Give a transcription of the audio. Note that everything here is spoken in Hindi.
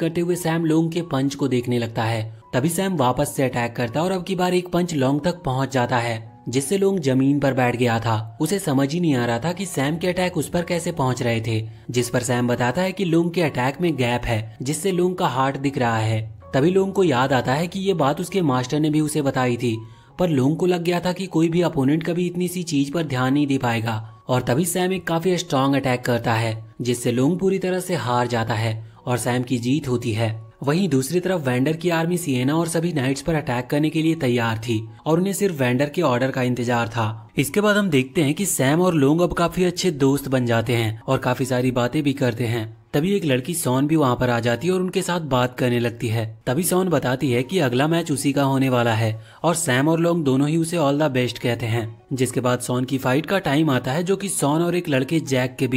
करते हुए सैम लोंग के पंच को देखने लगता है तभी सैम वापस से अटैक करता और अब की बार एक पंच लोंग तक पहुंच जाता है जिससे लोंग जमीन पर बैठ गया था उसे समझ ही नहीं आ रहा था कि सैम के अटैक उस पर कैसे पहुंच रहे थे जिस पर सैम बताता है कि लोंग के अटैक में गैप है जिससे लोंग का हार्ट दिख रहा है तभी लोंग को याद आता है कि ये बात उसके मास्टर ने भी उसे बताई थी पर लोंग को लग गया था कि कोई भी अपोनेंट कभी इतनी सी चीज पर ध्यान नहीं दे पाएगा और तभी सैम एक काफी स्ट्रांग अटैक करता है जिससे लोंग पूरी तरह से हार जाता है और सैम की जीत होती है वहीं दूसरी तरफ वेंडर की आर्मी सीएना और सभी नाइट्स पर अटैक करने के लिए तैयार थी और उन्हें सिर्फ वेंडर के ऑर्डर का इंतजार था इसके बाद हम देखते हैं कि सैम और लोंग अब काफी अच्छे दोस्त बन जाते हैं और काफी सारी बातें भी करते हैं तभी एक लड़की सोन भी वहाँ पर आ जाती है और उनके साथ बात करने लगती है तभी सोन बताती है कि अगला मैच उसी का होने वाला है और सैम और लोंग दोनों ही उसे ऑल द बेस्ट कहते हैं जिसके बाद सोन की फाइट का टाइम आता है जो कि सोन और एक लड़के जैक के